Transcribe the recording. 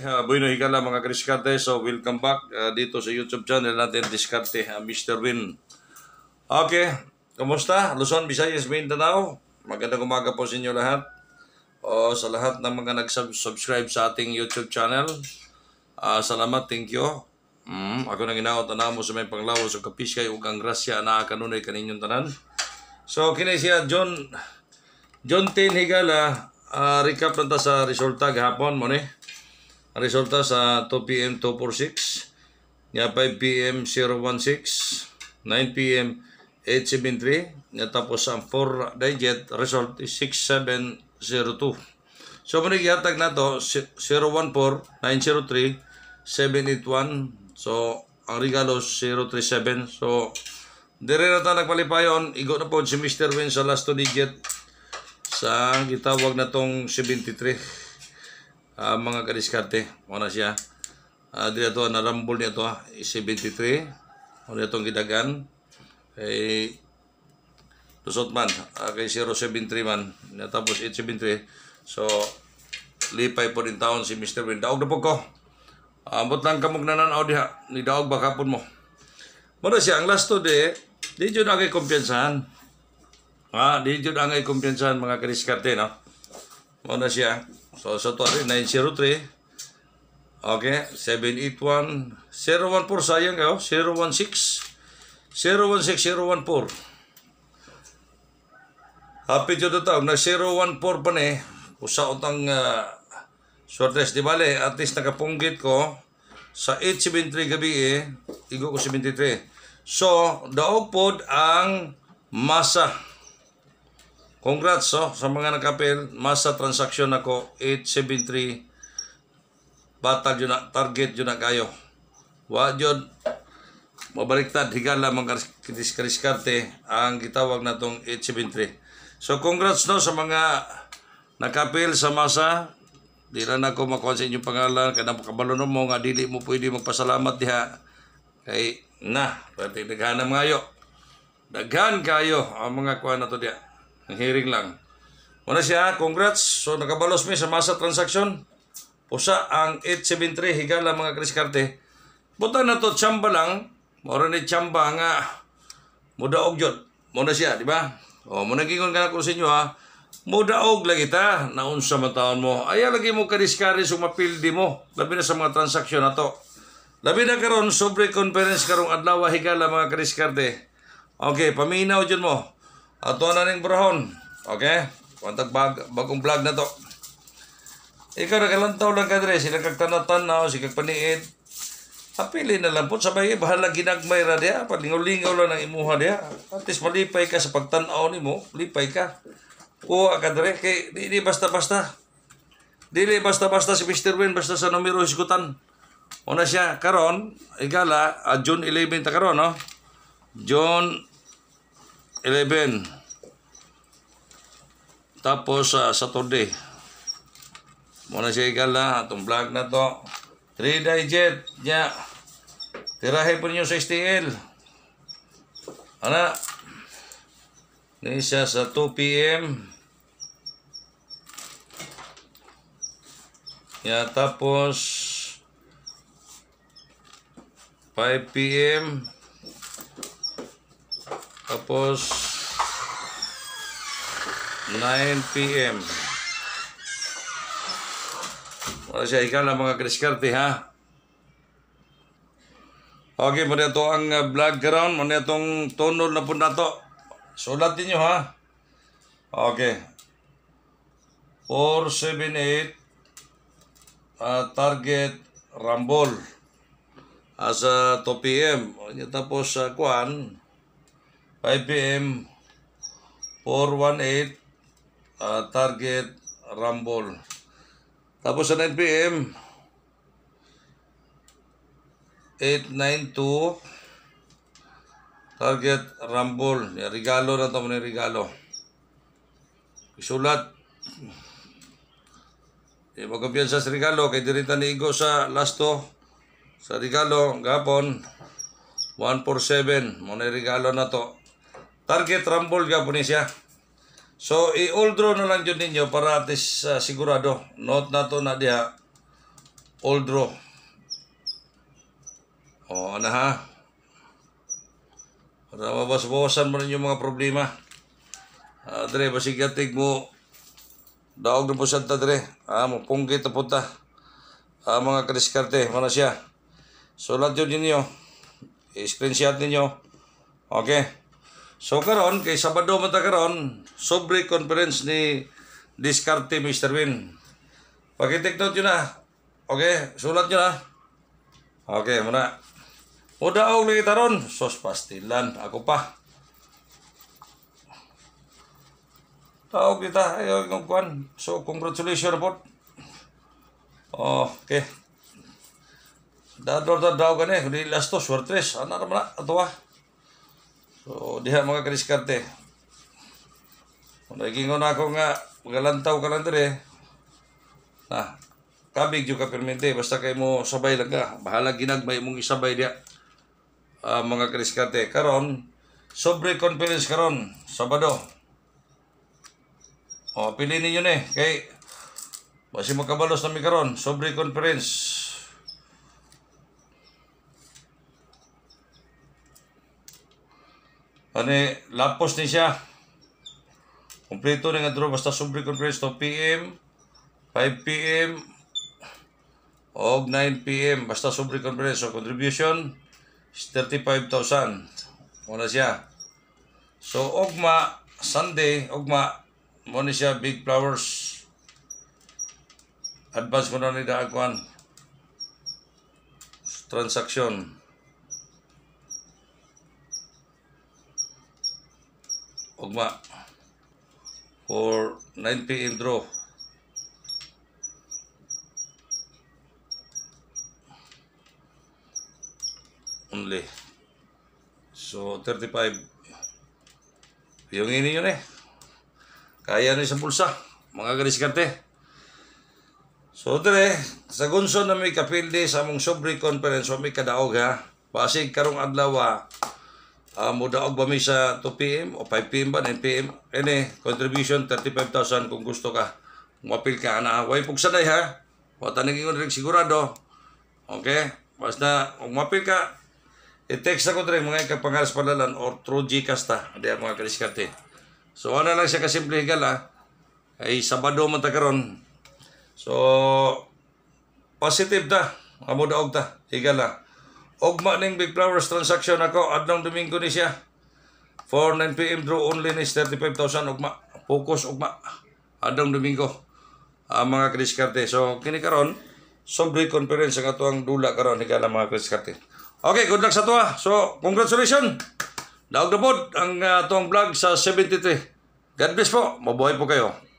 Uh, ah, bueno, higala mga Kriskarte. So, welcome back uh, dito sa YouTube channel natin, Diskarte, uh, ah, Mr. Win. Okay, kamusta? Luzon, Visayas, Mindanao. Magandang umaga po sa inyo lahat. O, sa lahat ng mga nag-subscribe sa ating YouTube channel. Uh, salamat, thank you. Mm, ako nang inaot mo sa may panglawas so kapis kayo ug ang grasya na kanunay kaninyong tanan. So, kini siya John John Tin Higala, uh, recap nanta sa resulta gahapon mo ni. Eh. Resulta sa 2 p.m. 246, nga 5 p.m. 016, 9 p.m. 873, nga tapos ang 4 digit result is 6702. So manigyatag na to 014-903-781. So ang regalo 037. So dire na ta nagpalipayon, igo na po si Mr. Win sa last two digit sa gitawag na tong 73 uh, mga kadiskarte mo na siya uh, dito to na rambol nito ah 73 mo itong gidagan kay tusot man uh, kay 073 man natapos 873 so lipay po din taon si Mr. Win daog na po ko ah, ambot uh, lang kamog nanan o diha ni daog baka po mo Muna siya, ang last to di dyan ang kumpiyansahan. Ha, ah, di dyan ang kumpiyansahan mga kadiskarte, no? Muna siya, So, sa so, ito, 903. Eh, okay, 781. 014, sayang kayo. 016. 016, 014. Happy to the town. Na 014 pa ni. Usaot ang uh, ah, sortes. Di bale, at least nakapunggit ko sa 8.73 gabi eh. Igo ko 73. So, daog pod ang masa. Congrats oh, sa mga nakapil. Mas sa transaksyon ako, 873 batal yun na, target yun na kayo. Wa yun, mabaliktad, higala mga kariskarte ang gitawag na itong 873. So congrats no sa mga nakapil sa masa. Di na ako makuha sa inyong pangalan. Kaya napakabalo mo nga, dili mo pwede magpasalamat diha. Kay na, pwede naghanam ngayo. Daghan kayo ang mga kuha na to diya. Nang-hearing lang. Una siya, congrats. So, nakabalos mi sa masa transaksyon. Usa ang 873, higala mga kriskarte. Eh. Buta na to, chamba lang. Mora ni chamba nga. Mudaog yun. Muna siya, di ba? O, muna gingon ka na ko sa inyo ha. Mudaog lagi ta. Naunsa man taon mo. Aya lagi mo kadiskari eh, sumapildi mo. Labi na sa mga transaksyon na to. Labi na karon sobre conference karong adlaw higala mga kriskarte. Eh. Okay, paminaw dyan mo. Ato na ning brahon Okay? Pantag bag, bagong vlog na to. Ikaw nagalantaw lang ka dre, sila kagtanatanaw, si kagpaniit. Apili na lang po, sabay eh, bahala ginagmay ra dia palingaw-lingaw lang ang imuha dia At least malipay ka sa pagtanaw ni mo, lipay ka. o ka dre, kay di, basta-basta. Dili basta-basta si Mr. Win basta sa numero iskutan. Una siya karon, igala, uh, June 11 ta karon, no? June 11. Tapos sa uh, Saturday. Muna siya igala itong vlog na to. 3 digit niya. Yeah. Tirahe po ninyo sa STL. Ana. Ngayon siya sa 2 p.m. Ya, tapos 5 p.m. Tapos 9 p.m. Wala siya ikaw lang mga kriskarte ha. Okay, muna ito ang uh, vlog karon Muna itong tunol na po na ito. Sulat ninyo ha. Okay. 478 uh, target Rambol as uh, 2 p.m. Tapos sa uh, Kwan, 5 p.m. 418 uh, target rumble. Tapos sa 9 p.m. 892 target rumble. Yan, regalo na ito mo regalo. Isulat. E, eh, magkumpiyansa sa regalo. Kay dirita ni Igo sa lasto. Sa regalo, gapon. 147. Muna regalo na to. Target Rumble Japanese ya. So, i-old draw na lang ninyo para at least uh, sigurado. Note na to na diha. Old draw. O, ano ha? Para mabasbawasan mo rin yung mga problema. Uh, dre, basigatig mo. Daog na po siya ta, dre. Ah, mapungkit ito punta. Ah, mga kadiskarte. Mana siya. So, lahat ninyo. I-screenshot ninyo. Okay. So karon kay Sabado mata karon sobre conference ni diskarte Mr. Win. Pakitik note yun oke Okay, sulat nyo na. Okay, muna. Uda og ni taron, sos pastilan aku pa. Tao kita, ayo kawan kuhan. So, congratulations po. Okay. Dador-dador ka ni, lasto lastos, wartres. mana naman atuwa. So, diha mga kadiskarte. Kung nagingon ako nga, magalantaw ka lang dire. Na, kabig yung kapirmente. Basta kayo mo sabay lang ka. Bahala ginagmay mong isabay diya. Uh, ah, mga kadiskarte. Karon, sobre confidence karon Sabado. O, piliin ninyo ni. Kay, basi magkabalos na mi karon. Sobre conference. Ani, lapos ni siya. Kompleto na nga draw. Basta sobre compress to PM, 5 PM, o 9 PM. Basta sobre compress. So, contribution is 35,000. Muna siya. So, ogma, Sunday, ogma, muna siya big flowers. Advance ko na ni Daagwan. Transaction. Ugma. For 9 p.m. draw. Only. So, 35. Yung ini yun eh. Kaya na sa pulsa. Mga kariskante. So, dire, sa gunso na may kapilde sa among sobre conference, o may kadaog ha. basig karong adlaw uh, mudaog ba may sa 2 p.m. o 5 p.m. ba, 9 p.m. Ene, contribution 35,000 kung gusto ka. Umapil ka na. Huwag pugsanay ha. Wata na gingon rin sigurado. Okay? Basta umapil ka. I-text ako rin mga kapangalas palalan or through Gcash ta. Hindi mga kaliskarte. So ano lang siya kasimple higal ha. Ay Sabado man ta karon. So positive ta. Amo daog ta. Higal ha. Ugma ning Big Flowers transaction ako adlong Domingo ni siya. 4:09 PM draw only ni 35,000 ugma. Focus ugma adlong Domingo. Ang uh, mga diskarte. Eh. So kini karon sobre conference ang atuang dula karon ni kala mga diskarte. Eh. Okay, good luck sa tuwa. Ah. So congratulations. Daog na pod ang uh, ah, tuang vlog sa 73. God bless po. Mabuhay po kayo.